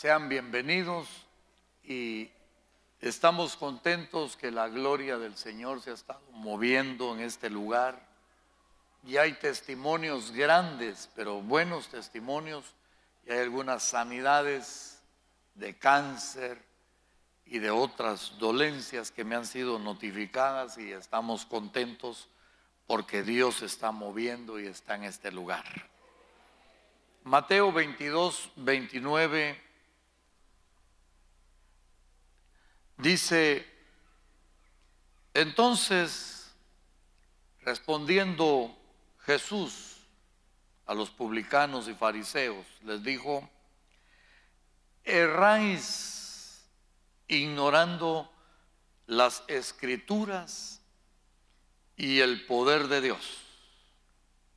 Sean bienvenidos y estamos contentos que la gloria del Señor se ha estado moviendo en este lugar. Y hay testimonios grandes, pero buenos testimonios. Y hay algunas sanidades de cáncer y de otras dolencias que me han sido notificadas y estamos contentos porque Dios está moviendo y está en este lugar. Mateo 22, 29 Dice, entonces, respondiendo Jesús a los publicanos y fariseos, les dijo, erráis ignorando las escrituras y el poder de Dios.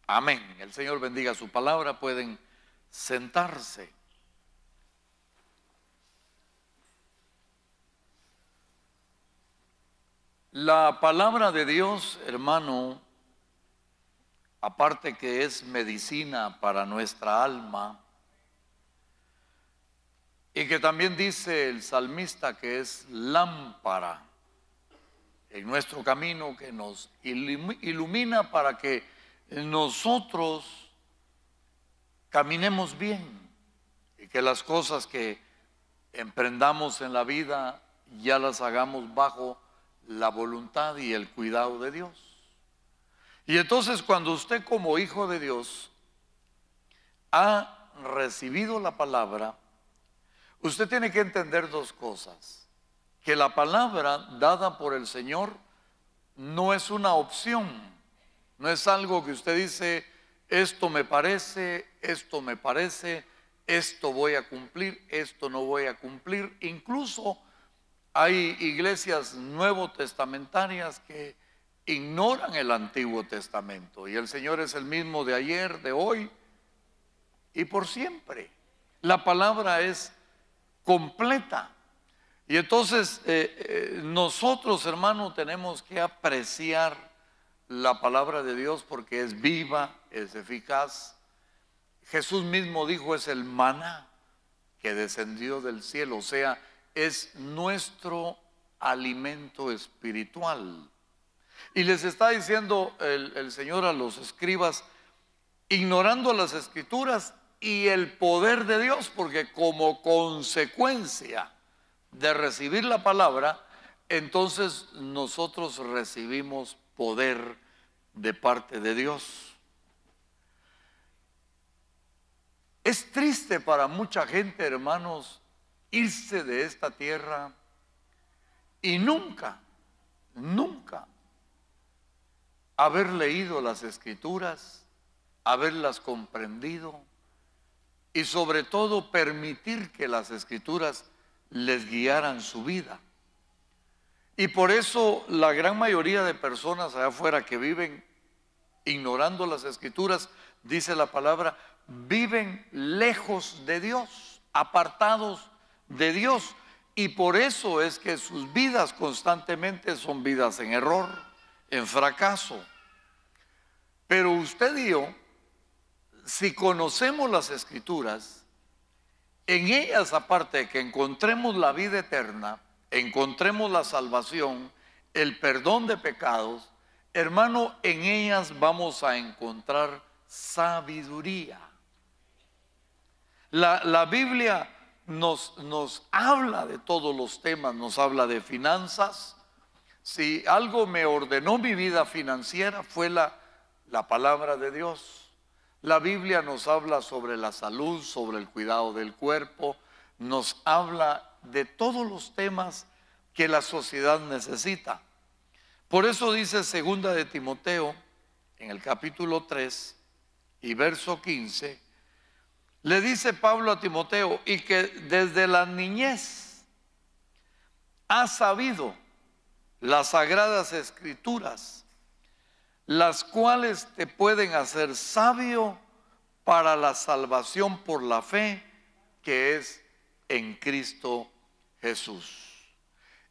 Amén. El Señor bendiga su palabra. Pueden sentarse. La palabra de Dios, hermano, aparte que es medicina para nuestra alma, y que también dice el salmista que es lámpara en nuestro camino, que nos ilumina para que nosotros caminemos bien y que las cosas que emprendamos en la vida ya las hagamos bajo la voluntad y el cuidado de Dios. Y entonces cuando usted como hijo de Dios ha recibido la palabra, usted tiene que entender dos cosas. Que la palabra dada por el Señor no es una opción, no es algo que usted dice, esto me parece, esto me parece, esto voy a cumplir, esto no voy a cumplir. Incluso hay iglesias nuevo testamentarias que ignoran el Antiguo Testamento y el Señor es el mismo de ayer, de hoy y por siempre. La palabra es completa. Y entonces eh, eh, nosotros, hermanos, tenemos que apreciar la palabra de Dios porque es viva, es eficaz. Jesús mismo dijo es el maná que descendió del cielo, o sea, es nuestro alimento espiritual. Y les está diciendo el, el Señor a los escribas, ignorando las escrituras y el poder de Dios, porque como consecuencia de recibir la palabra, entonces nosotros recibimos poder de parte de Dios. Es triste para mucha gente, hermanos, irse de esta tierra y nunca, nunca haber leído las escrituras, haberlas comprendido y sobre todo permitir que las escrituras les guiaran su vida. Y por eso la gran mayoría de personas allá afuera que viven ignorando las escrituras, dice la palabra, viven lejos de Dios, apartados de Dios. Y por eso es que sus vidas constantemente son vidas en error, en fracaso. Pero usted y si conocemos las escrituras, en ellas aparte de que encontremos la vida eterna, encontremos la salvación, el perdón de pecados, hermano, en ellas vamos a encontrar sabiduría. La, la Biblia nos, habla de todos los temas, nos habla de finanzas. Si algo me ordenó mi vida financiera fue la, la palabra de Dios. La Biblia nos habla sobre la salud, sobre el cuidado del cuerpo, nos habla de todos los temas que la sociedad necesita. Por eso dice segunda de Timoteo en el capítulo 3 y verso 15, le dice Pablo a Timoteo, y que desde la niñez ha sabido las sagradas escrituras, las cuales te pueden hacer sabio para la salvación por la fe que es en Cristo Jesús.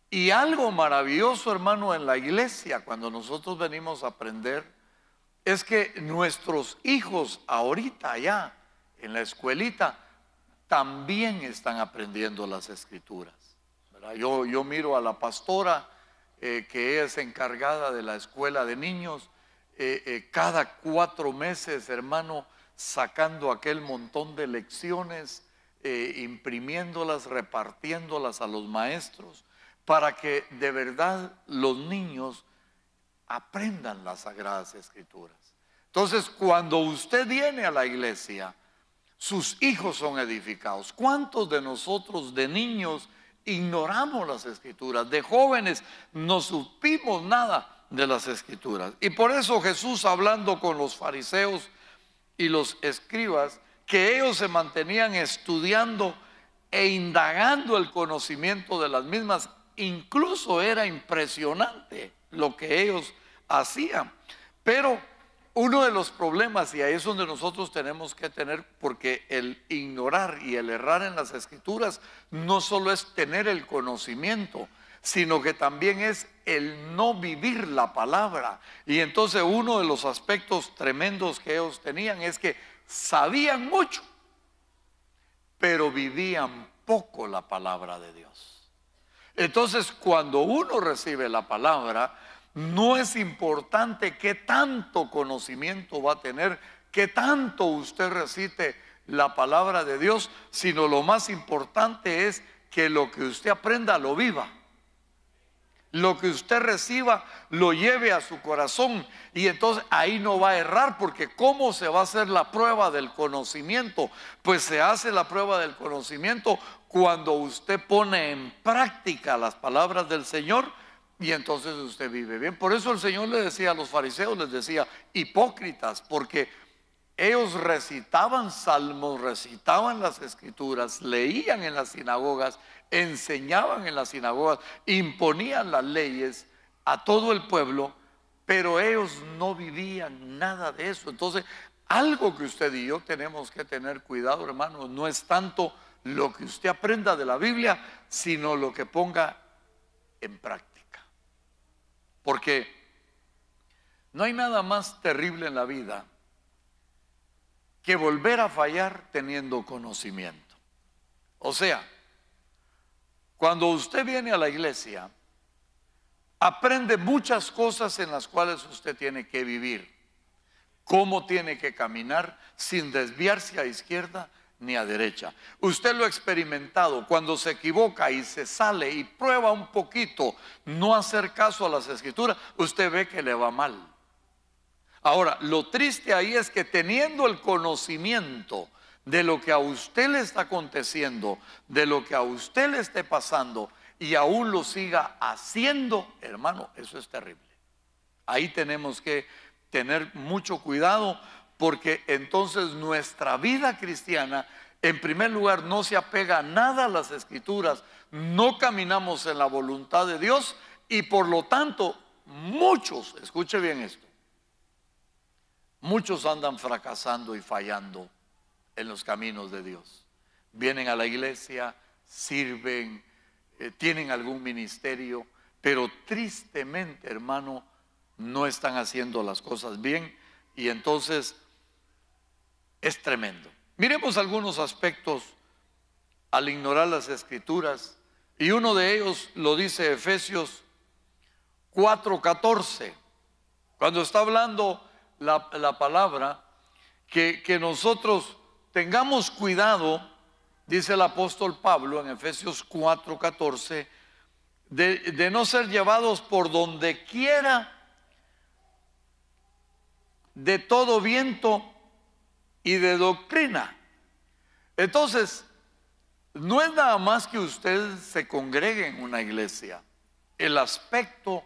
Y algo maravilloso, hermano, en la iglesia, cuando nosotros venimos a aprender, es que nuestros hijos ahorita ya, en la escuelita, también están aprendiendo las escrituras. Yo, yo miro a la pastora eh, que es encargada de la escuela de niños, eh, eh, cada cuatro meses, hermano, sacando aquel montón de lecciones, imprimiéndolas, repartiéndolas a los maestros, para que de verdad los niños aprendan las sagradas escrituras. Entonces, cuando usted viene a la iglesia, sus hijos son edificados. ¿Cuántos de nosotros de niños ignoramos las escrituras? De jóvenes no supimos nada de las escrituras. Y por eso Jesús hablando con los fariseos y los escribas, que ellos se mantenían estudiando e indagando el conocimiento de las mismas, incluso era impresionante lo que ellos hacían. Pero uno de los problemas, y ahí es donde nosotros tenemos que tener, porque el ignorar y el errar en las escrituras no solo es tener el conocimiento, sino que también es el no vivir la palabra. Y entonces uno de los aspectos tremendos que ellos tenían es que sabían mucho, pero vivían poco la palabra de Dios. Entonces cuando uno recibe la palabra, no es importante qué tanto conocimiento va a tener, qué tanto usted recite la palabra de Dios, sino lo más importante es que lo que usted aprenda lo viva. Lo que usted reciba lo lleve a su corazón y entonces ahí no va a errar porque ¿cómo se va a hacer la prueba del conocimiento? Pues se hace la prueba del conocimiento cuando usted pone en práctica las palabras del Señor y entonces usted vive bien. Por eso el Señor le decía a los fariseos, les decía, hipócritas, porque ellos recitaban salmos, recitaban las escrituras, leían en las sinagogas, enseñaban en las sinagogas, imponían las leyes a todo el pueblo, pero ellos no vivían nada de eso. Entonces, algo que usted y yo tenemos que tener cuidado, hermano, no es tanto lo que usted aprenda de la Biblia, sino lo que ponga en práctica. Porque no hay nada más terrible en la vida que volver a fallar teniendo conocimiento. O sea, cuando usted viene a la iglesia, aprende muchas cosas en las cuales usted tiene que vivir, cómo tiene que caminar sin desviarse a izquierda ni a derecha. Usted lo ha experimentado cuando se equivoca y se sale y prueba un poquito no hacer caso a las escrituras, usted ve que le va mal. Ahora, lo triste ahí es que teniendo el conocimiento de lo que a usted le está aconteciendo, de lo que a usted le esté pasando y aún lo siga haciendo, hermano, eso es terrible. Ahí tenemos que tener mucho cuidado porque entonces nuestra vida cristiana, en primer lugar, no se apega nada a las escrituras, no caminamos en la voluntad de Dios y por lo tanto muchos, escuche bien esto, muchos andan fracasando y fallando en los caminos de Dios. Vienen a la iglesia, sirven, eh, tienen algún ministerio, pero tristemente, hermano, no están haciendo las cosas bien y entonces es tremendo. Miremos algunos aspectos al ignorar las escrituras y uno de ellos lo dice Efesios 4:14, cuando está hablando la, palabra, que, nosotros tengamos cuidado, dice el apóstol Pablo en Efesios 4:14, de, de no ser llevados por donde quiera de todo viento y de doctrina. Entonces, no es nada más que usted se congregue en una iglesia. El aspecto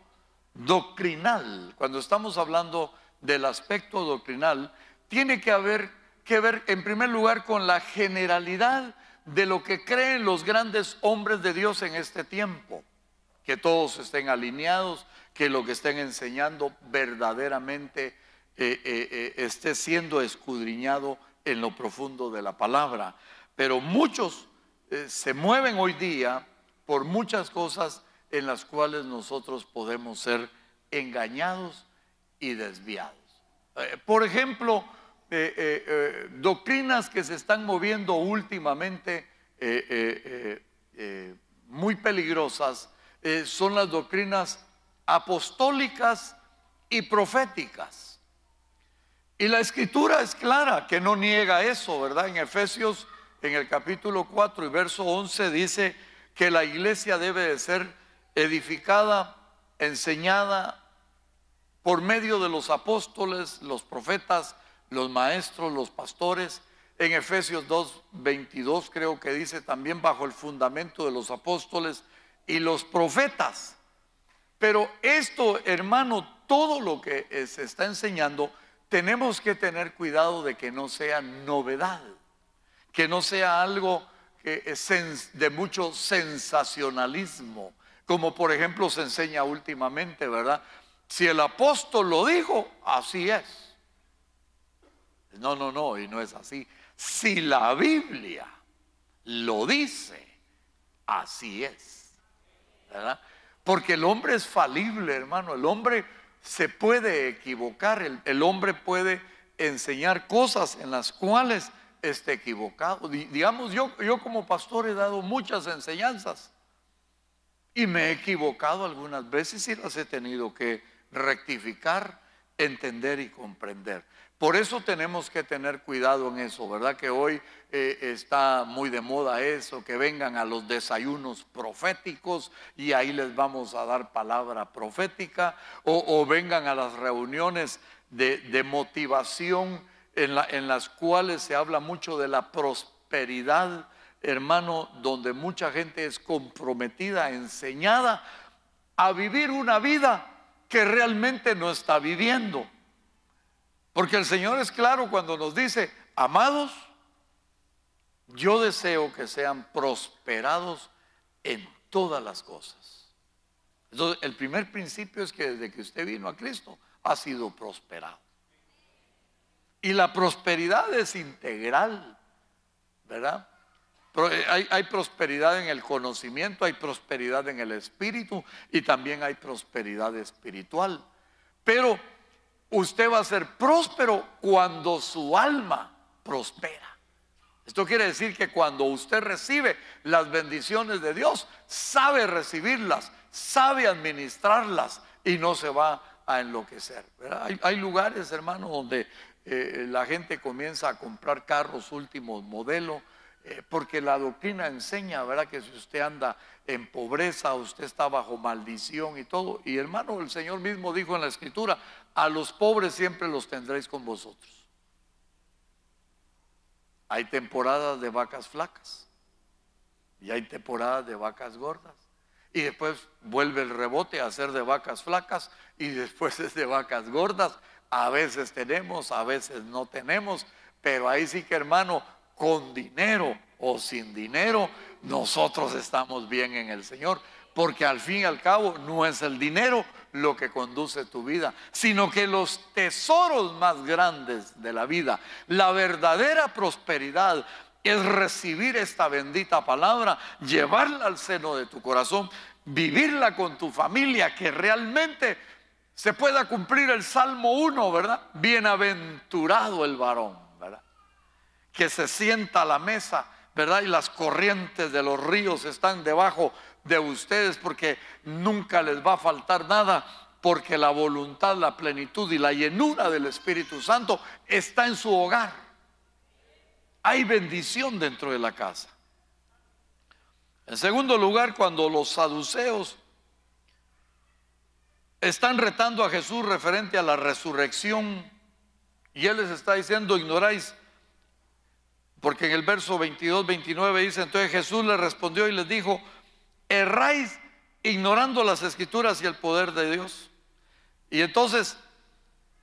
doctrinal, cuando estamos hablando del aspecto doctrinal, tiene que haber que ver en primer lugar con la generalidad de lo que creen los grandes hombres de Dios en este tiempo. Que todos estén alineados, que lo que estén enseñando verdaderamente eh, eh, eh, esté siendo escudriñado en lo profundo de la palabra. Pero muchos se mueven hoy día por muchas cosas en las cuales nosotros podemos ser engañados y desviados. por ejemplo, doctrinas que se están moviendo últimamente muy peligrosas son las doctrinas apostólicas y proféticas. Y la escritura es clara, que no niega eso, ¿verdad? En Efesios, en el capítulo 4 y verso 11 dice que la iglesia debe de ser edificada, enseñada por medio de los apóstoles, los profetas, los maestros, los pastores. En Efesios 2, 22 creo que dice también bajo el fundamento de los apóstoles y los profetas. Pero esto, hermano, todo lo que se está enseñando tenemos que tener cuidado de que no sea novedad, que no sea algo de mucho sensacionalismo, como por ejemplo se enseña últimamente, ¿verdad? Si el apóstol lo dijo, así es. No, no, no, y no es así. Si la Biblia lo dice, así es. ¿verdad? Porque el hombre es falible, hermano. El hombre se puede equivocar, el, hombre puede enseñar cosas en las cuales esté equivocado. Digamos, yo como pastor he dado muchas enseñanzas y me he equivocado algunas veces y las he tenido que rectificar, entender y comprender. Por eso tenemos que tener cuidado en eso, ¿verdad? Que hoy eh, está muy de moda eso, que vengan a los desayunos proféticos y ahí les vamos a dar palabra profética, o, vengan a las reuniones de, motivación en, en las cuales se habla mucho de la prosperidad, hermano, donde mucha gente es comprometida, enseñada a vivir una vida que realmente no está viviendo porque el Señor es claro cuando nos dice, amados, yo deseo que sean prosperados en todas las cosas. Entonces, el primer principio es que desde que usted vino a Cristo ha sido prosperado. Y la prosperidad es integral, ¿verdad? Eh, hay, hay prosperidad en el conocimiento, hay prosperidad en el espíritu y también hay prosperidad espiritual. Pero usted va a ser próspero cuando su alma prospera. Esto quiere decir que cuando usted recibe las bendiciones de Dios, sabe recibirlas, sabe administrarlas y no se va a enloquecer. Hay, lugares, hermano, donde eh, la gente comienza a comprar carros últimos modelo, eh, porque la doctrina enseña, ¿verdad? Que si usted anda en pobreza, usted está bajo maldición y todo. Y hermano, el Señor mismo dijo en la escritura, a los pobres siempre los tendréis con vosotros. Hay temporadas de vacas flacas y hay temporadas de vacas gordas. Y después vuelve el rebote a ser de vacas flacas y después es de vacas gordas. A veces tenemos, a veces no tenemos, pero ahí sí que hermano, con dinero o sin dinero, nosotros estamos bien en el Señor, porque al fin y al cabo no es el dinero lo que conduce tu vida, sino que los tesoros más grandes de la vida, la verdadera prosperidad, es recibir esta bendita palabra, llevarla al seno de tu corazón, vivirla con tu familia, que realmente se pueda cumplir el Salmo 1, ¿verdad? Bienaventurado el varón, ¿verdad? Que se sienta a la mesa ¿verdad? Y las corrientes de los ríos están debajo de ustedes porque nunca les va a faltar nada, porque la voluntad, la plenitud y la llenura del Espíritu Santo está en su hogar. Hay bendición dentro de la casa. En segundo lugar, cuando los saduceos están retando a Jesús referente a la resurrección, y Él les está diciendo, ignoráis porque en el verso 22, 29 dice, entonces Jesús le respondió y les dijo, erráis ignorando las escrituras y el poder de Dios. Y entonces,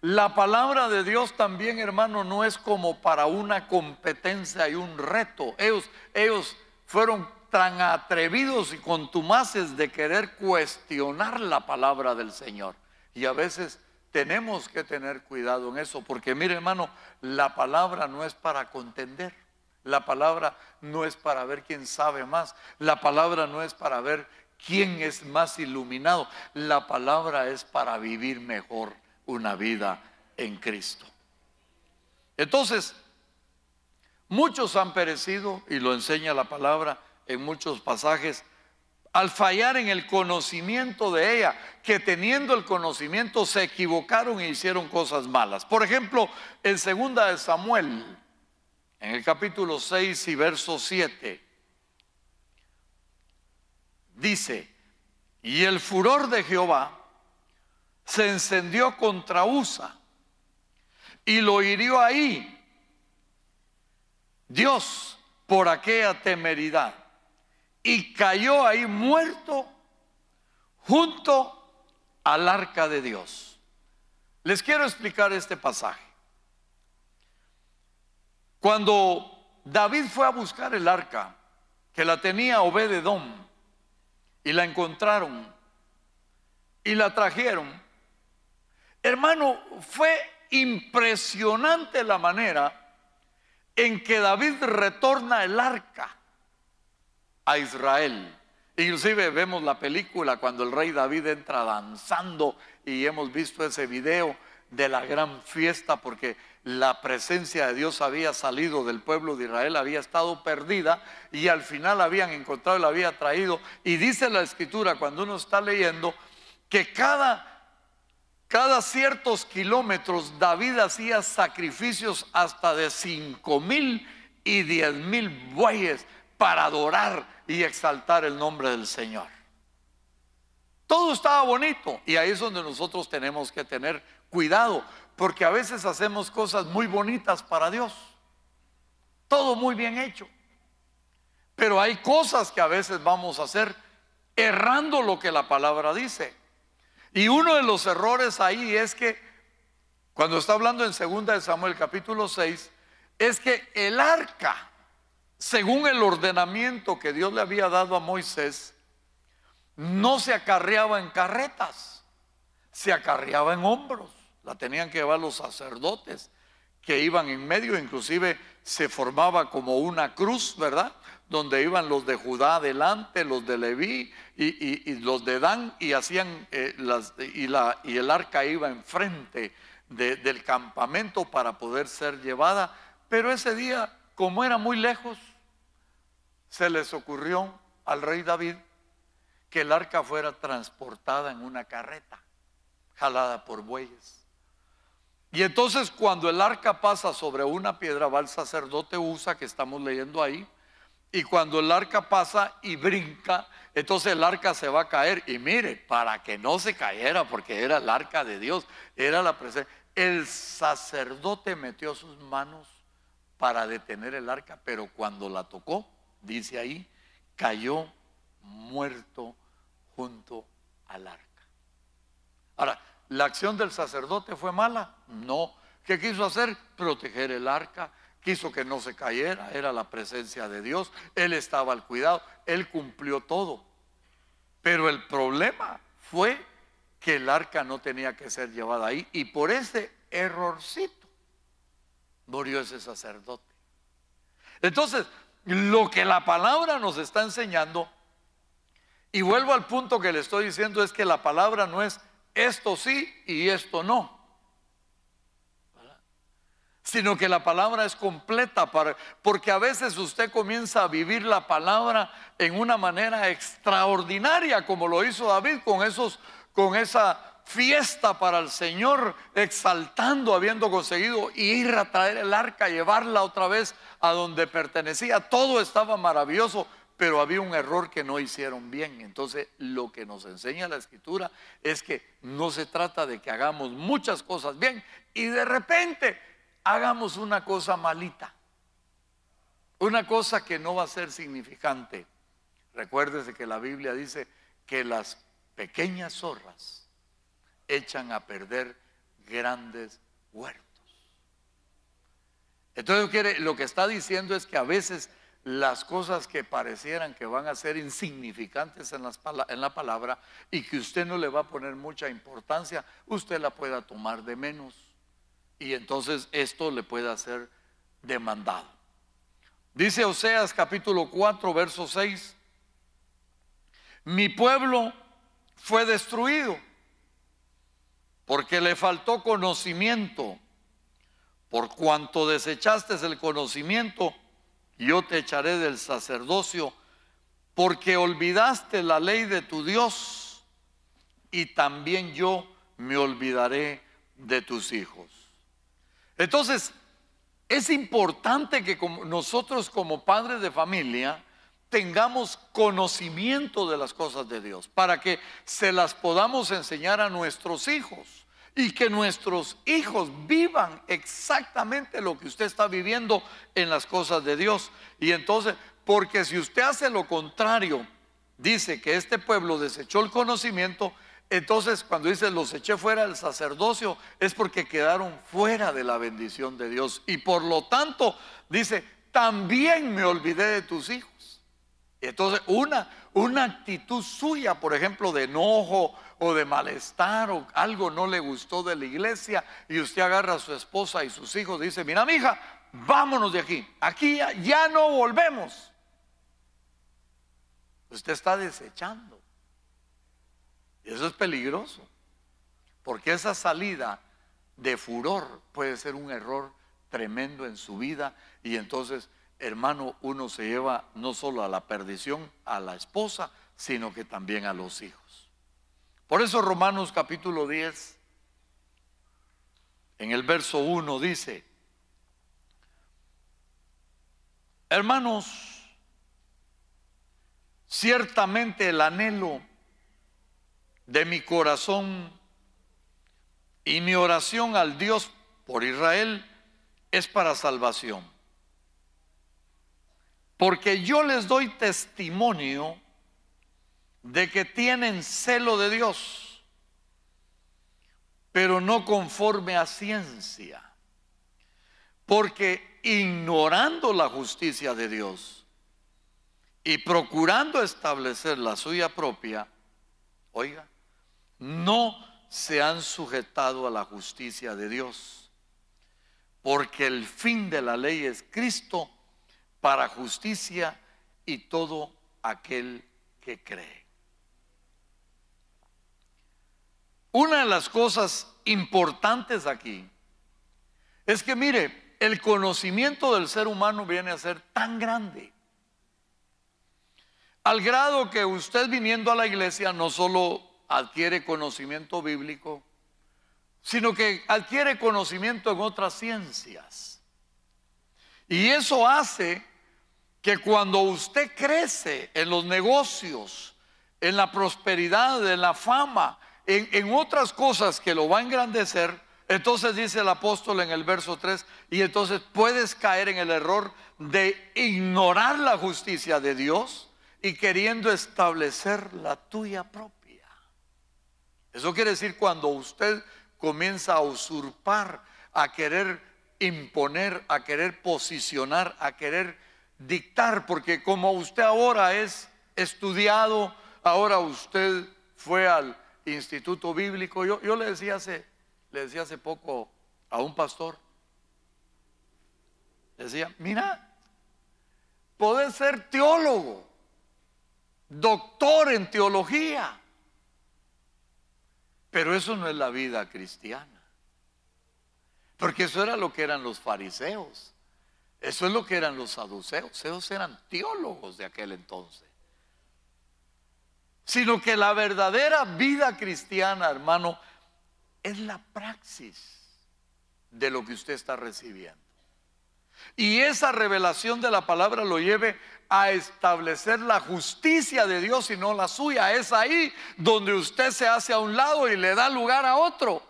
la palabra de Dios también, hermano, no es como para una competencia y un reto. Ellos, ellos fueron tan atrevidos y contumaces de querer cuestionar la palabra del Señor. Y a veces tenemos que tener cuidado en eso, porque mire hermano, la palabra no es para contender. La palabra no es para ver quién sabe más. La palabra no es para ver quién es más iluminado. La palabra es para vivir mejor una vida en Cristo. Entonces, muchos han perecido, y lo enseña la palabra en muchos pasajes, al fallar en el conocimiento de ella, que teniendo el conocimiento se equivocaron e hicieron cosas malas. Por ejemplo, en segunda de Samuel, en el capítulo 6 y verso 7, dice, y el furor de Jehová se encendió contra Usa y lo hirió ahí Dios por aquella temeridad y cayó ahí muerto junto al arca de Dios. Les quiero explicar este pasaje. Cuando David fue a buscar el arca, que la tenía Obededón, y la encontraron, y la trajeron, hermano, fue impresionante la manera en que David retorna el arca a Israel. Inclusive vemos la película cuando el rey David entra danzando y hemos visto ese video de la gran fiesta porque la presencia de Dios había salido del pueblo de Israel, había estado perdida y al final habían encontrado y la había traído. Y dice la escritura cuando uno está leyendo que cada, cada ciertos kilómetros David hacía sacrificios hasta de cinco mil y diez mil bueyes para adorar y exaltar el nombre del Señor. Todo estaba bonito y ahí es donde nosotros tenemos que tener cuidado porque a veces hacemos cosas muy bonitas para Dios. Todo muy bien hecho. Pero hay cosas que a veces vamos a hacer errando lo que la palabra dice. Y uno de los errores ahí es que, cuando está hablando en 2 de Samuel capítulo 6, es que el arca, según el ordenamiento que Dios le había dado a Moisés, no se acarreaba en carretas, se acarreaba en hombros la tenían que llevar los sacerdotes que iban en medio, inclusive se formaba como una cruz, ¿verdad? Donde iban los de Judá adelante, los de Leví y, los de Dan, y hacían eh, y, la, y, el arca iba enfrente del campamento para poder ser llevada. Pero ese día, como era muy lejos, se les ocurrió al rey David que el arca fuera transportada en una carreta, jalada por bueyes. Y entonces cuando el arca pasa sobre una piedra va el sacerdote Usa que estamos leyendo ahí. Y cuando el arca pasa y brinca, entonces el arca se va a caer. Y mire, para que no se cayera, porque era el arca de Dios, era la presencia. El sacerdote metió sus manos para detener el arca, pero cuando la tocó, dice ahí, cayó muerto junto al arca. Ahora, ¿La acción del sacerdote fue mala? No. ¿Qué quiso hacer? Proteger el arca, quiso que no se cayera, era la presencia de Dios, él estaba al cuidado, él cumplió todo. Pero el problema fue que el arca no tenía que ser llevada ahí y por ese errorcito murió ese sacerdote. Entonces, lo que la palabra nos está enseñando, y vuelvo al punto que le estoy diciendo, es que la palabra no es esto sí y esto no. Sino que la palabra es completa, para, porque a veces usted comienza a vivir la palabra en una manera extraordinaria, como lo hizo David con, esos, con esa fiesta para el Señor, exaltando, habiendo conseguido ir a traer el arca, llevarla otra vez a donde pertenecía. Todo estaba maravilloso, pero había un error que no hicieron bien. Entonces, lo que nos enseña la escritura es que no se trata de que hagamos muchas cosas bien y de repente hagamos una cosa malita, una cosa que no va a ser significante. Recuérdese que la Biblia dice que las pequeñas zorras echan a perder grandes huertos. Entonces lo que está diciendo es que a veces las cosas que parecieran que van a ser insignificantes en, las, en, la palabra y que usted no le va a poner mucha importancia, usted la pueda tomar de menos. Y entonces esto le pueda ser demandado. Dice Oseas capítulo 4, verso 6, mi pueblo fue destruido porque le faltó conocimiento. Por cuanto desechaste el conocimiento, yo te echaré del sacerdocio, porque olvidaste la ley de tu Dios, y también yo me olvidaré de tus hijos. Entonces, es importante que nosotros como padres de familia tengamos conocimiento de las cosas de Dios, para que se las podamos enseñar a nuestros hijos y que nuestros hijos vivan exactamente lo que usted está viviendo en las cosas de Dios. Y entonces, porque si usted hace lo contrario, dice que este pueblo desechó el conocimiento, entonces cuando dice los eché fuera del sacerdocio, es porque quedaron fuera de la bendición de Dios. Y por lo tanto, dice, también me olvidé de tus hijos. Entonces, una, una actitud suya, por ejemplo, de enojo, o de malestar o algo no le gustó de la iglesia y usted agarra a su esposa y sus hijos y dice, mira mi hija, vámonos de aquí, aquí ya, ya no volvemos. Usted está desechando. Y eso es peligroso, porque esa salida de furor puede ser un error tremendo en su vida y entonces, hermano, uno se lleva no solo a la perdición, a la esposa, sino que también a los hijos. Por eso Romanos capítulo 10, en el verso 1 dice, hermanos, ciertamente el anhelo de mi corazón y mi oración al Dios por Israel es para salvación. Porque yo les doy testimonio de que tienen celo de Dios, pero no conforme a ciencia, porque ignorando la justicia de Dios y procurando establecer la suya propia, oiga, no se han sujetado a la justicia de Dios, porque el fin de la ley es Cristo para justicia y todo aquel que cree. Una de las cosas importantes aquí es que, mire, el conocimiento del ser humano viene a ser tan grande. Al grado que usted viniendo a la iglesia no solo adquiere conocimiento bíblico, sino que adquiere conocimiento en otras ciencias. Y eso hace que cuando usted crece en los negocios, en la prosperidad, en la fama, en, otras cosas que lo va a engrandecer, entonces dice el apóstol en el verso 3, y entonces puedes caer en el error de ignorar la justicia de Dios y queriendo establecer la tuya propia. Eso quiere decir cuando usted comienza a usurpar, a querer imponer, a querer posicionar, a querer dictar, porque como usted ahora es estudiado, ahora usted fue al instituto bíblico. Yo, le, decía hace, le decía hace poco a un pastor, decía, mira, podés ser teólogo, doctor en teología, pero eso no es la vida cristiana. Porque eso era lo que eran los fariseos. Eso es lo que eran los saduceos. Ellos eran teólogos de aquel entonces sino que la verdadera vida cristiana, hermano, es la praxis de lo que usted está recibiendo. Y esa revelación de la palabra lo lleve a establecer la justicia de Dios y no la suya. Es ahí donde usted se hace a un lado y le da lugar a otro.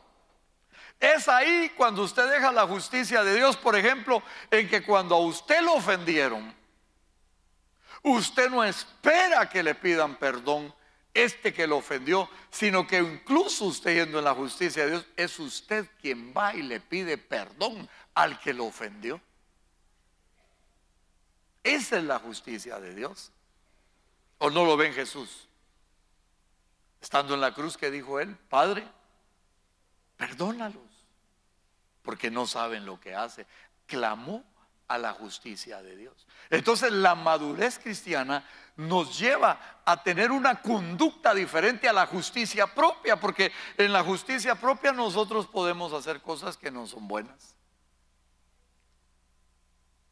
Es ahí cuando usted deja la justicia de Dios, por ejemplo, en que cuando a usted lo ofendieron, usted no espera que le pidan perdón, este que lo ofendió, sino que incluso usted yendo en la justicia de Dios, es usted quien va y le pide perdón al que lo ofendió. Esa es la justicia de Dios. ¿O no lo ven Jesús? Estando en la cruz que dijo él, Padre, perdónalos, porque no saben lo que hace. Clamó a la justicia de Dios. Entonces la madurez cristiana nos lleva a tener una conducta diferente a la justicia propia, porque en la justicia propia nosotros podemos hacer cosas que no son buenas.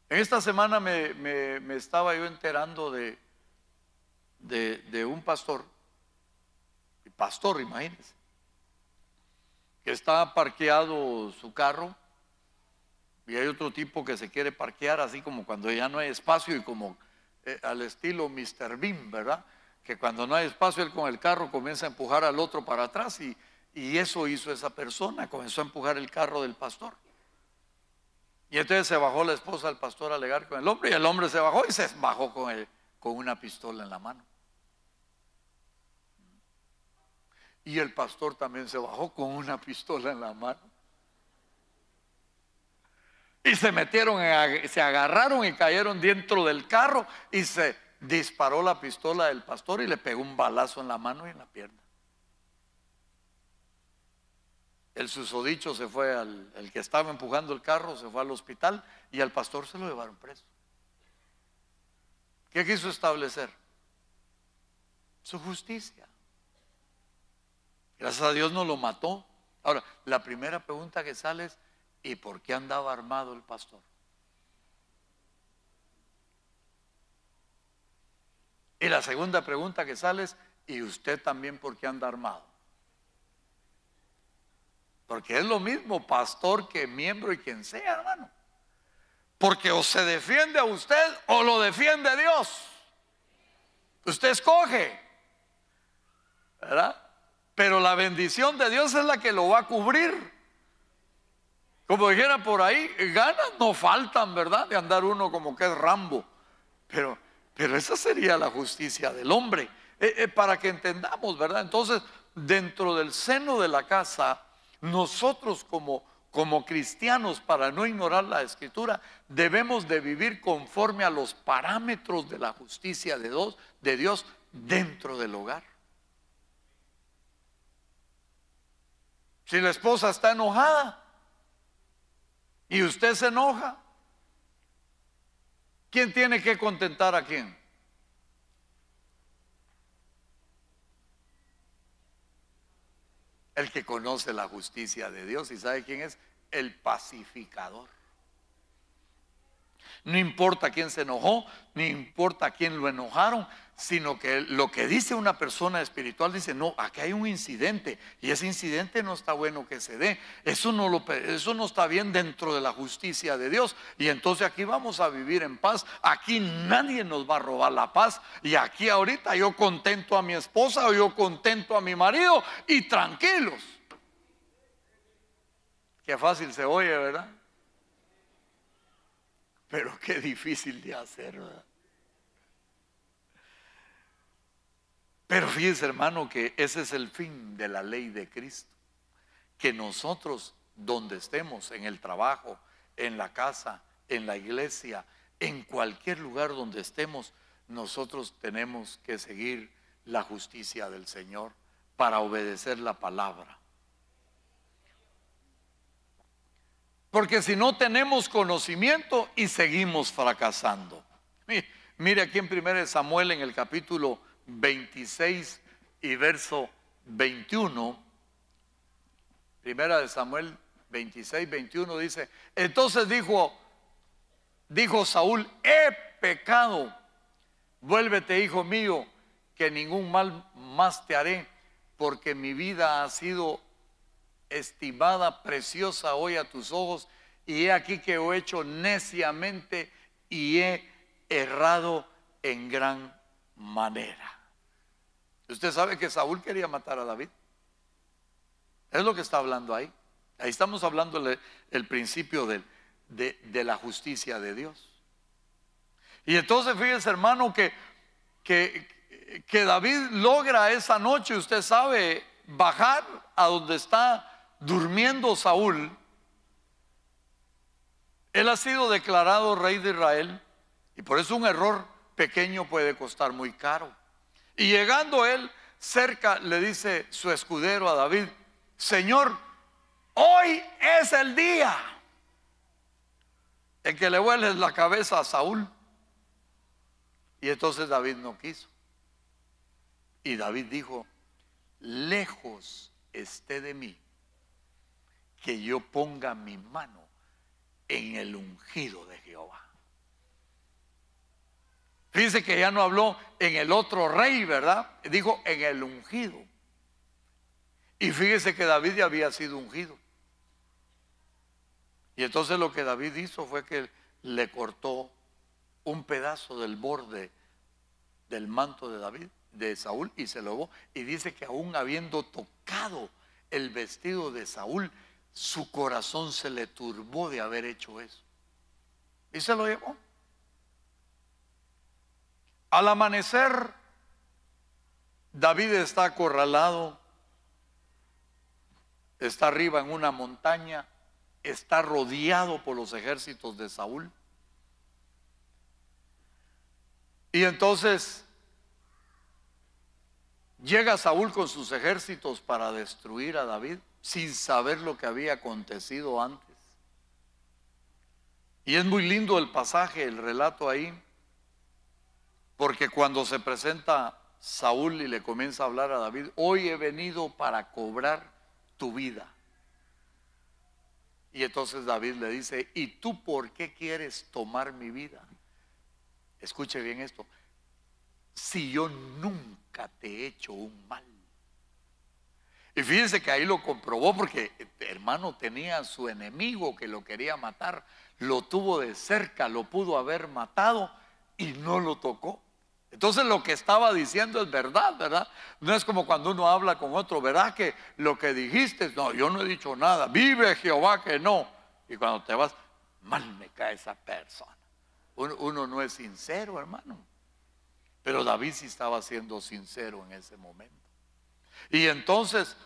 En esta semana me, estaba yo enterando de, de, un pastor, pastor imagínense, que estaba parqueado su carro y hay otro tipo que se quiere parquear así como cuando ya no hay espacio y como eh, al estilo Mr. Bean, ¿verdad? Que cuando no hay espacio él con el carro comienza a empujar al otro para atrás y, eso hizo esa persona, comenzó a empujar el carro del pastor. Y entonces se bajó la esposa del pastor a alegar con el hombre y el hombre se bajó y se bajó con, con una pistola en la mano. Y el pastor también se bajó con una pistola en la mano. Y se metieron, eh, se agarraron y cayeron dentro del carro y se disparó la pistola del pastor y le pegó un balazo en la mano y en la pierna. El susodicho se fue al el que estaba empujando el carro, se fue al hospital y al pastor se lo llevaron preso. ¿Qué quiso establecer? Su justicia. Gracias a Dios no lo mató. Ahora, la primera pregunta que sale es, ¿Y por qué andaba armado el pastor? Y la segunda pregunta que sale es, ¿y usted también por qué anda armado? Porque es lo mismo pastor que miembro y quien sea, hermano. Porque o se defiende a usted o lo defiende Dios. Usted escoge. ¿Verdad? Pero la bendición de Dios es la que lo va a cubrir. Como dijera por ahí, ganas no faltan, ¿verdad? De andar uno como que es Rambo. Pero, pero esa sería la justicia del hombre. Eh, eh, para que entendamos, ¿verdad? Entonces, dentro del seno de la casa, nosotros como, como cristianos, para no ignorar la escritura, debemos de vivir conforme a los parámetros de la justicia de de Dios dentro del hogar. Si la esposa está enojada, y usted se enoja. ¿Quién tiene que contentar a quién? El que conoce la justicia de Dios y sabe quién es, el pacificador. No importa quién se enojó, ni importa quién lo enojaron, sino que lo que dice una persona espiritual dice, no, aquí hay un incidente y ese incidente no está bueno que se dé, eso no, eso no está bien dentro de la justicia de Dios y entonces aquí vamos a vivir en paz, aquí nadie nos va a robar la paz y aquí ahorita yo contento a mi esposa o yo contento a mi marido y tranquilos. Qué fácil se oye, ¿verdad? Pero qué difícil de hacer, ¿verdad? Pero fíjese hermano que ese es el fin de la ley de Cristo. Que nosotros, donde estemos, en el trabajo, en la casa, en la iglesia, en cualquier lugar donde estemos, nosotros tenemos que seguir la justicia del Señor para obedecer la palabra. Porque si no tenemos conocimiento y seguimos fracasando. Mire aquí en 1 Samuel en el capítulo 26 y verso 21, primera de Samuel 26, 21 dice, entonces dijo, dijo Saúl, he pecado, vuélvete hijo mío, que ningún mal más te haré, porque mi vida ha sido estimada, preciosa hoy a tus ojos, y he aquí que he hecho neciamente y he errado en gran manera. Usted sabe que Saúl quería matar a David. Es lo que está hablando ahí. Ahí estamos hablando el principio de, la justicia de Dios. Y entonces fíjese hermano que, que David logra esa noche, usted sabe, bajar a donde está durmiendo Saúl. Él ha sido declarado rey de Israel y por eso un error pequeño puede costar muy caro. Y llegando él cerca, le dice su escudero a David, Señor, hoy es el día en que le hueles la cabeza a Saúl. Y entonces David no quiso. Y David dijo, lejos esté de mí que yo ponga mi mano en el ungido de Fíjense que ya no habló en el otro rey, ¿verdad? Dijo en el ungido. Y fíjese que David ya había sido ungido. Y entonces lo que David hizo fue que le cortó un pedazo del borde del manto de David, de Saúl, y se lo llevó. Y dice que aún habiendo tocado el vestido de Saúl, su corazón se le turbó de haber hecho eso. Y se lo llevó. Al amanecer, David está acorralado, está arriba en una montaña, está rodeado por los ejércitos de Saúl. Y entonces llega Saúl con sus ejércitos para destruir a David sin saber lo que había acontecido antes. Y es muy lindo el pasaje, el relato ahí, porque cuando se presenta Saúl y le comienza a hablar a David, hoy he venido para cobrar tu vida. Y entonces David le dice, ¿y tú por qué quieres tomar mi vida? Escuche bien esto, si yo nunca te he hecho un mal. Y fíjense que ahí lo comprobó porque hermano tenía su enemigo que lo quería matar, lo tuvo de cerca, lo pudo haber matado y no lo tocó. Entonces lo que estaba diciendo es verdad, ¿verdad? No es como cuando uno habla con otro, ¿verdad? Que lo que dijiste, no, yo no he dicho nada, vive Jehová que no. Y cuando te vas, mal me cae esa persona. Uno, no es sincero, hermano. Pero David sí estaba siendo sincero en ese momento. Y entonces,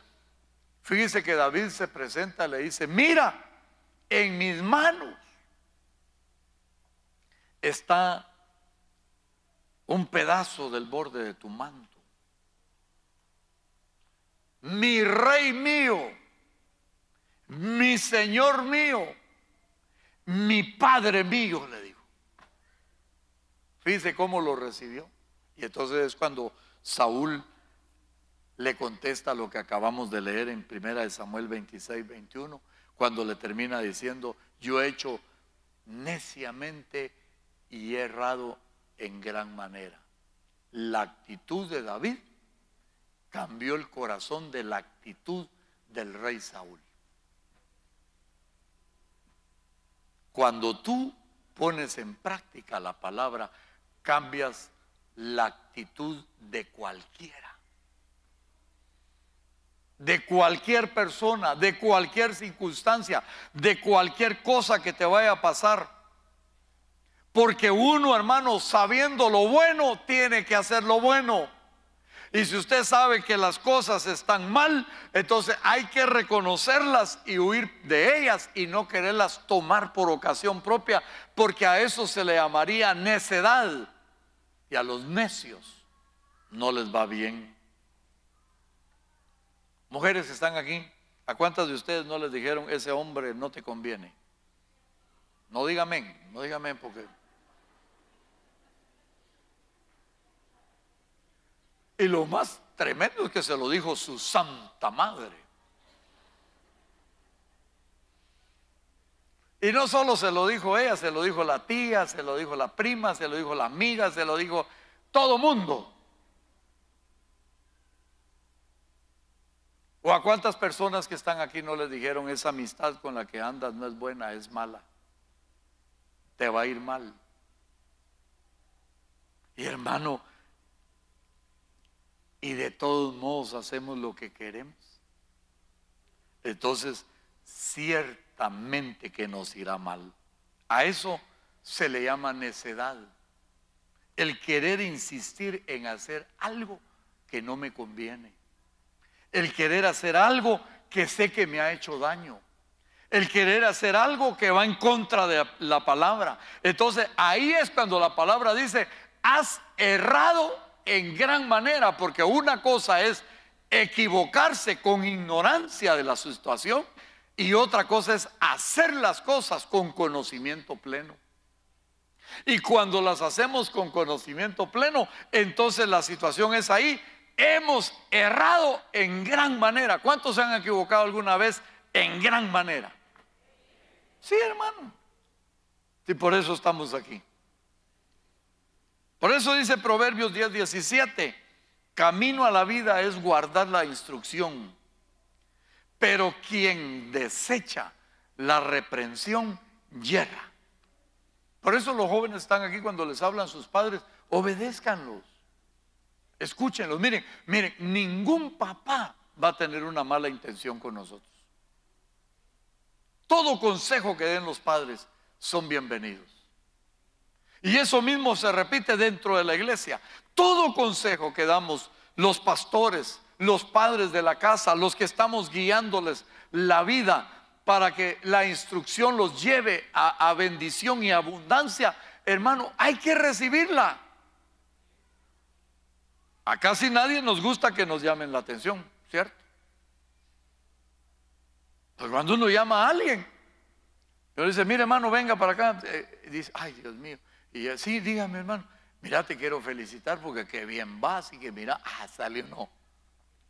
fíjese que David se presenta, le dice, mira, en mis manos está un pedazo del borde de tu manto. Mi rey mío, mi señor mío, mi padre mío, le dijo. Fíjese cómo lo recibió. Y entonces es cuando Saúl le contesta lo que acabamos de leer en primera de Samuel 26, 21, cuando le termina diciendo, yo he hecho neciamente y he errado en gran manera. La actitud de David cambió el corazón de la actitud del rey Saúl. Cuando tú pones en práctica la palabra, cambias la actitud de cualquiera, de cualquier persona, de cualquier circunstancia, de cualquier cosa que te vaya a pasar. Porque uno, hermano, sabiendo lo bueno, tiene que hacer lo bueno. Y si usted sabe que las cosas están mal, entonces hay que reconocerlas y huir de ellas y no quererlas tomar por ocasión propia, porque a eso se le llamaría necedad. Y a los necios no les va bien. Mujeres están aquí, ¿a cuántas de ustedes no les dijeron ese hombre no te conviene? No dígame, no dígame porque Y lo más tremendo es que se lo dijo su santa madre. Y no solo se lo dijo ella, se lo dijo la tía, se lo dijo la prima, se lo dijo la amiga, se lo dijo todo mundo. ¿O a cuántas personas que están aquí no les dijeron esa amistad con la que andas no es buena, es mala? Te va a ir mal. Y hermano, y de todos modos hacemos lo que queremos. Entonces, ciertamente que nos irá mal. A eso se le llama necedad. El querer insistir en hacer algo que no me conviene. El querer hacer algo que sé que me ha hecho daño. El querer hacer algo que va en contra de la palabra. Entonces ahí es cuando la palabra dice, has errado en gran manera, porque una cosa es equivocarse con ignorancia de la situación y otra cosa es hacer las cosas con conocimiento pleno. Y cuando las hacemos con conocimiento pleno, entonces la situación es ahí. Hemos errado en gran manera. ¿Cuántos se han equivocado alguna vez en gran manera? Sí, hermano. Y por eso estamos aquí. Por eso dice Proverbios 10, 17, camino a la vida es guardar la instrucción, pero quien desecha la reprensión llega. Por eso los jóvenes están aquí cuando les hablan sus padres, obedézcanlos, escúchenlos. Miren, miren, ningún papá va a tener una mala intención con nosotros. Todo consejo que den los padres son bienvenidos. Y eso mismo se repite dentro de la iglesia. Todo consejo que damos los pastores, los padres de la casa, los que estamos guiándoles la vida para que la instrucción los lleve a, bendición y abundancia, hermano, hay que recibirla. A casi nadie nos gusta que nos llamen la atención, ¿cierto? Pero pues cuando uno llama a alguien, yo dice, mire hermano, venga para acá, eh, dice, ay Dios mío, y así, dígame, hermano, mira, te quiero felicitar porque qué bien vas y que mira, ah, sale uno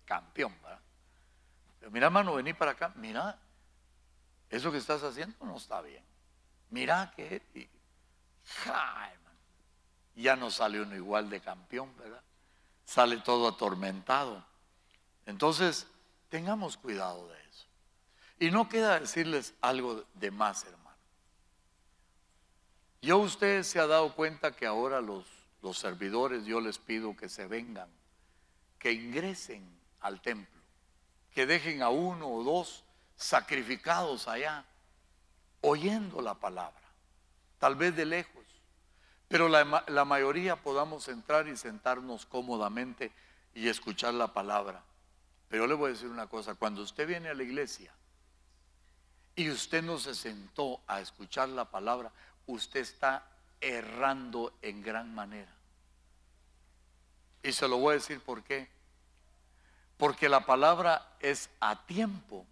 campeón, ¿verdad? Pero mira, hermano, vení para acá, mira, eso que estás haciendo no está bien. Mira que, ja, hermano, ya no sale uno igual de campeón, ¿verdad? Sale todo atormentado. Entonces, tengamos cuidado de eso. Y no queda decirles algo de más, hermano. Yo usted se ha dado cuenta que ahora los, servidores, yo les pido que se vengan, que ingresen al templo, que dejen a uno o dos sacrificados allá, oyendo la palabra, tal vez de lejos, pero la, la mayoría podamos entrar y sentarnos cómodamente y escuchar la palabra. Pero yo le voy a decir una cosa, cuando usted viene a la iglesia y usted no se sentó a escuchar la palabra, usted está errando en gran manera. Y se lo voy a decir por qué. Porque la palabra es a tiempo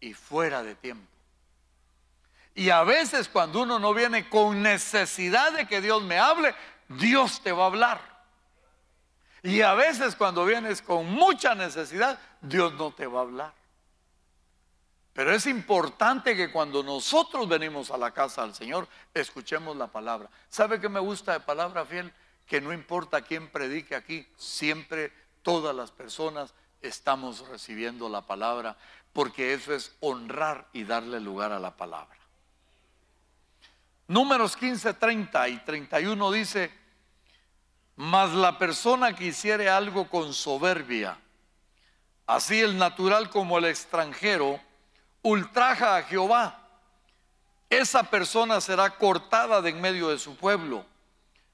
y fuera de tiempo. Y a veces cuando uno no viene con necesidad de que Dios me hable, Dios te va a hablar. Y a veces cuando vienes con mucha necesidad, Dios no te va a hablar. Pero es importante que cuando nosotros venimos a la casa del Señor, escuchemos la palabra. ¿Sabe qué me gusta de palabra fiel? Que no importa quién predique aquí, siempre todas las personas estamos recibiendo la palabra, porque eso es honrar y darle lugar a la palabra. Números 15, 30 y 31 dice, mas la persona que hiciere algo con soberbia, así el natural como el extranjero, ultraja a Jehová, esa persona será cortada de en medio de su pueblo.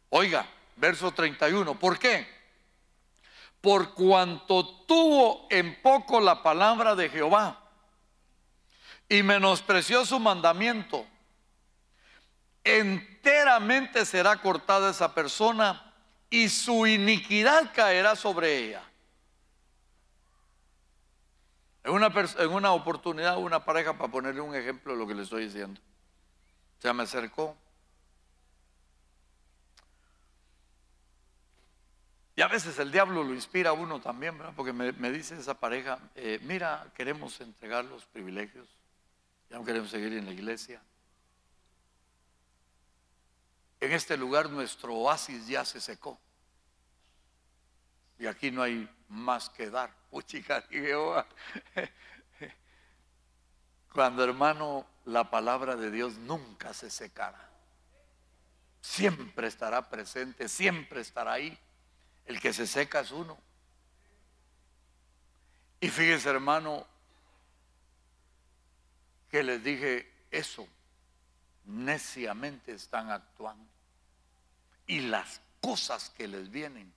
Oiga, verso 31, ¿por qué? Por cuanto tuvo en poco la palabra de Jehová y menospreció su mandamiento, enteramente será cortada esa persona y su iniquidad caerá sobre ella. En una, en una oportunidad, una pareja, para ponerle un ejemplo de lo que le estoy diciendo, se me acercó. Y a veces el diablo lo inspira a uno también, ¿verdad? Porque me, dice esa pareja, eh, mira, queremos entregar los privilegios, ya no queremos seguir en la iglesia. En este lugar nuestro oasis ya se secó. Y aquí no hay más que dar puchica Cuando hermano, la palabra de Dios nunca se secará. Siempre estará presente, siempre estará ahí. El que se seca es uno. Y fíjese, hermano, que les dije eso. Neciamente están actuando. Y las cosas que les vienen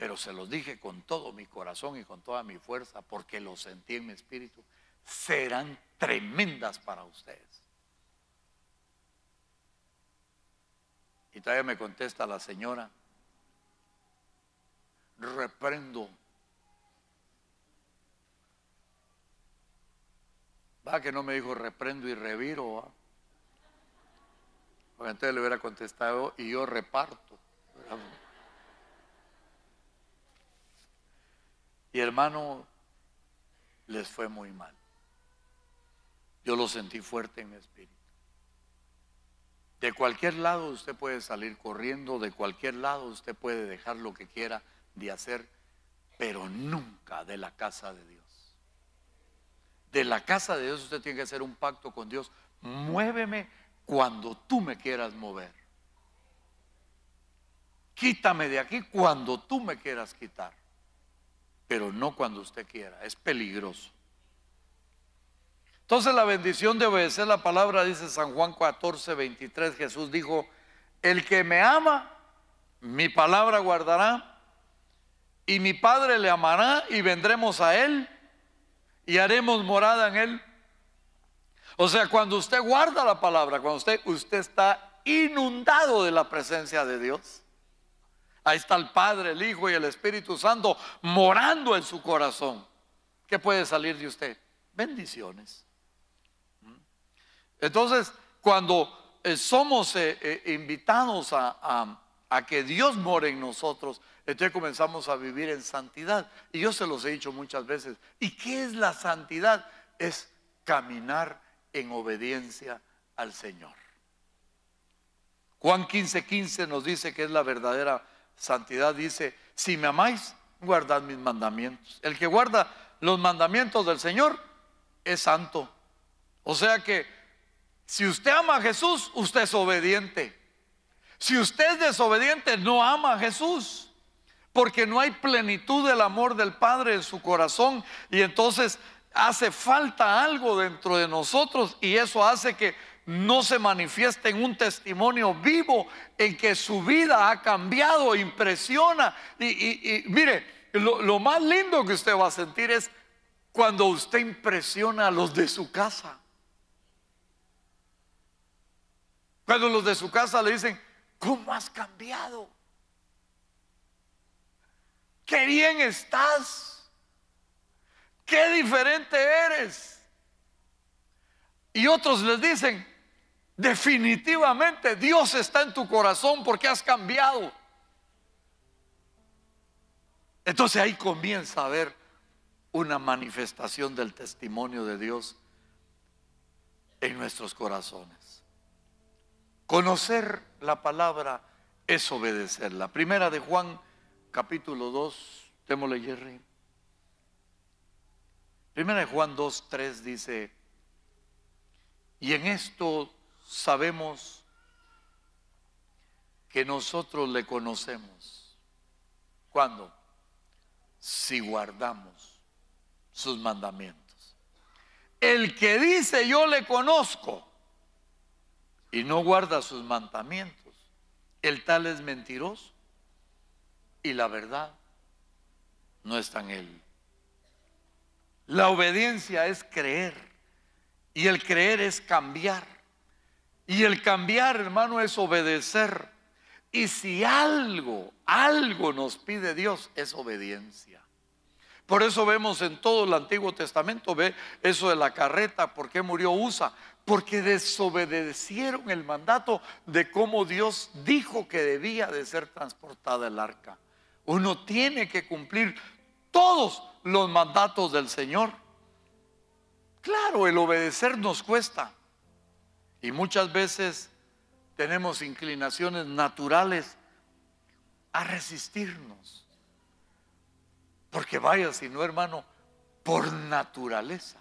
pero se los dije con todo mi corazón y con toda mi fuerza, porque lo sentí en mi espíritu, serán tremendas para ustedes. Y todavía me contesta la señora, reprendo. Va que no me dijo reprendo y reviro, ¿va? Porque entonces le hubiera contestado y yo reparto. Y hermano, les fue muy mal. Yo lo sentí fuerte en mi espíritu. De cualquier lado usted puede salir corriendo, de cualquier lado usted puede dejar lo que quiera de hacer, pero nunca de la casa de Dios. De la casa de Dios usted tiene que hacer un pacto con Dios. Muéveme cuando tú me quieras mover. Quítame de aquí cuando tú me quieras quitar pero no cuando usted quiera. Es peligroso. Entonces la bendición de obedecer la palabra, dice San Juan 14, 23, Jesús dijo, el que me ama, mi palabra guardará, y mi Padre le amará, y vendremos a Él, y haremos morada en Él. O sea, cuando usted guarda la palabra, cuando usted, usted está inundado de la presencia de Dios, Ahí está el Padre, el Hijo y el Espíritu Santo morando en su corazón. ¿Qué puede salir de usted? Bendiciones. ¿Mm? Entonces, cuando eh, somos eh, eh, invitados a, que Dios more en nosotros, entonces comenzamos a vivir en santidad. Y yo se los he dicho muchas veces. ¿Y qué es la santidad? Es caminar en obediencia al Señor. Juan 15, 15 nos dice que es la verdadera santidad dice, si me amáis, guardad mis mandamientos. El que guarda los mandamientos del Señor es santo. O sea que si usted ama a Jesús, usted es obediente. Si usted es desobediente, no ama a Jesús. Porque no hay plenitud del amor del Padre en su corazón. Y entonces hace falta algo dentro de nosotros. Y eso hace que no se manifiesta en un testimonio vivo en que su vida ha cambiado, impresiona. Y, mire, lo, lo más lindo que usted va a sentir es cuando usted impresiona a los de su casa. Cuando los de su casa le dicen, ¿cómo has cambiado? qué bien estás, qué diferente eres. Y otros les dicen, Definitivamente Dios está en tu corazón porque has cambiado. Entonces ahí comienza a haber una manifestación del testimonio de Dios en nuestros corazones. Conocer la palabra es obedecerla. Primera de Juan, capítulo 2, démosle Jerry. Primera de Juan 2, 3 dice, y en esto sabemos que nosotros le conocemos. Cuando Si guardamos sus mandamientos. El que dice yo le conozco y no guarda sus mandamientos, el tal es mentiroso y la verdad no está en él. La obediencia es creer y el creer es cambiar. Y el cambiar, hermano, es obedecer. Y si algo, algo nos pide Dios, es obediencia. Por eso vemos en todo el Antiguo Testamento, ve eso de la carreta, por qué murió Usa, porque desobedecieron el mandato de cómo Dios dijo que debía de ser transportada el arca. Uno tiene que cumplir todos los mandatos del Señor. Claro, el obedecer nos cuesta, y muchas veces tenemos inclinaciones naturales a resistirnos. Porque vaya, si no, hermano, por naturaleza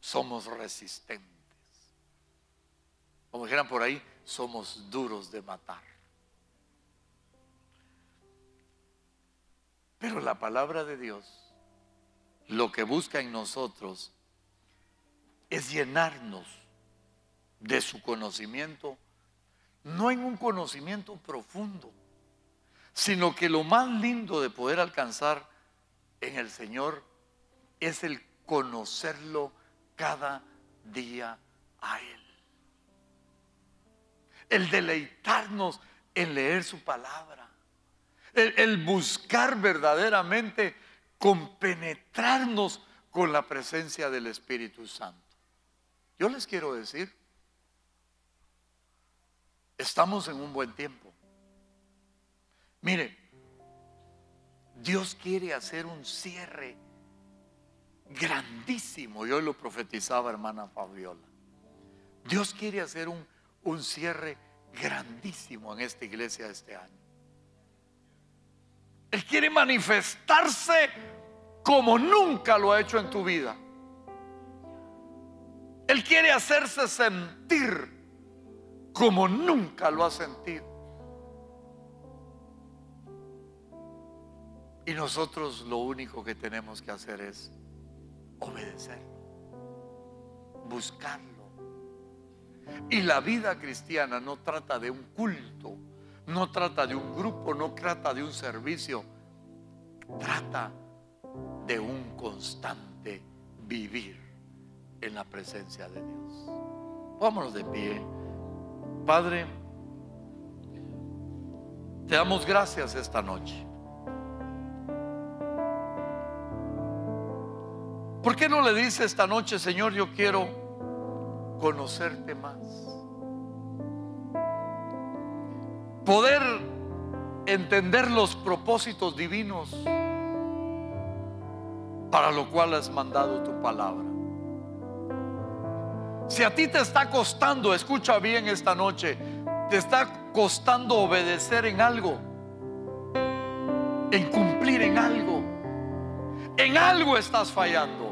somos resistentes. Como dijeran por ahí, somos duros de matar. Pero la palabra de Dios lo que busca en nosotros es llenarnos de su conocimiento, no en un conocimiento profundo, sino que lo más lindo de poder alcanzar en el Señor es el conocerlo cada día a Él. El deleitarnos en leer su palabra. El, buscar verdaderamente compenetrarnos con la presencia del Espíritu Santo. Yo les quiero decir Estamos en un buen tiempo. Mire, Dios quiere hacer un cierre grandísimo. Yo hoy lo profetizaba hermana Fabiola. Dios quiere hacer un, un cierre grandísimo en esta iglesia este año. Él quiere manifestarse como nunca lo ha hecho en tu vida. Él quiere hacerse sentir como nunca lo ha sentido. Y nosotros lo único que tenemos que hacer es obedecerlo, buscarlo. Y la vida cristiana no trata de un culto, no trata de un grupo, no trata de un servicio, trata de un constante vivir en la presencia de Dios. Vámonos de pie. Padre, te damos gracias esta noche. ¿Por qué no le dice esta noche, Señor, yo quiero conocerte más? Poder entender los propósitos divinos para lo cual has mandado tu palabra. Si a ti te está costando, escucha bien esta noche, te está costando obedecer en algo, en cumplir en algo, en algo estás fallando.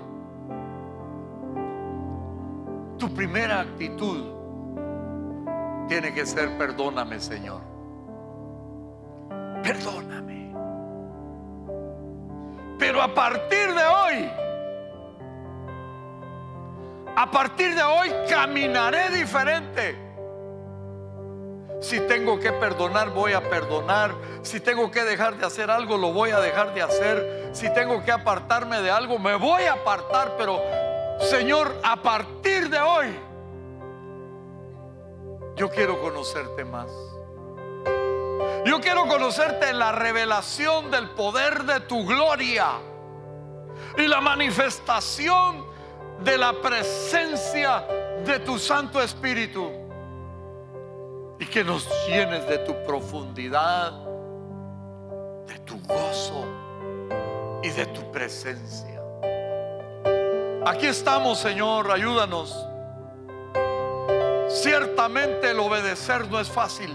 Tu primera actitud tiene que ser perdóname Señor, perdóname. Pero a partir de hoy, a partir de hoy caminaré diferente. Si tengo que perdonar, voy a perdonar. Si tengo que dejar de hacer algo, lo voy a dejar de hacer. Si tengo que apartarme de algo, me voy a apartar. Pero, Señor, a partir de hoy, yo quiero conocerte más. Yo quiero conocerte en la revelación del poder de tu gloria y la manifestación de la presencia de tu Santo Espíritu y que nos llenes de tu profundidad, de tu gozo y de tu presencia. Aquí estamos, Señor, ayúdanos. Ciertamente el obedecer no es fácil.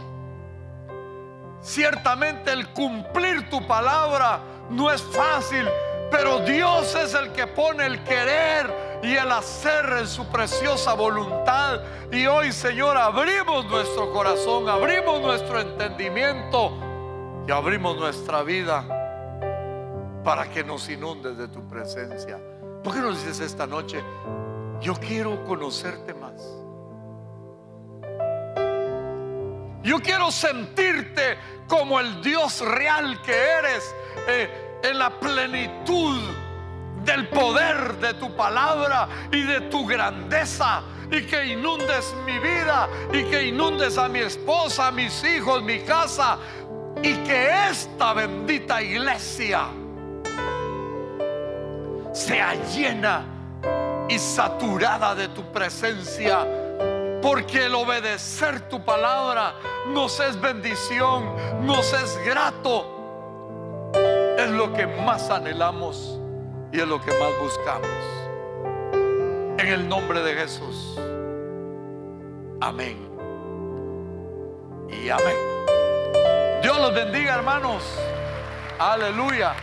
Ciertamente el cumplir tu palabra no es fácil, pero Dios es el que pone el querer y el hacer en su preciosa voluntad. Y hoy, Señor, abrimos nuestro corazón, abrimos nuestro entendimiento y abrimos nuestra vida para que nos inundes de tu presencia. ¿Por qué nos dices esta noche? Yo quiero conocerte más. Yo quiero sentirte como el Dios real que eres eh, en la plenitud del poder de tu palabra y de tu grandeza y que inundes mi vida y que inundes a mi esposa, a mis hijos, mi casa y que esta bendita iglesia sea llena y saturada de tu presencia. Porque el obedecer tu palabra nos es bendición, nos es grato. Es lo que más anhelamos. Y es lo que más buscamos. En el nombre de Jesús. Amén. Y amén. Dios los bendiga, hermanos. Aleluya.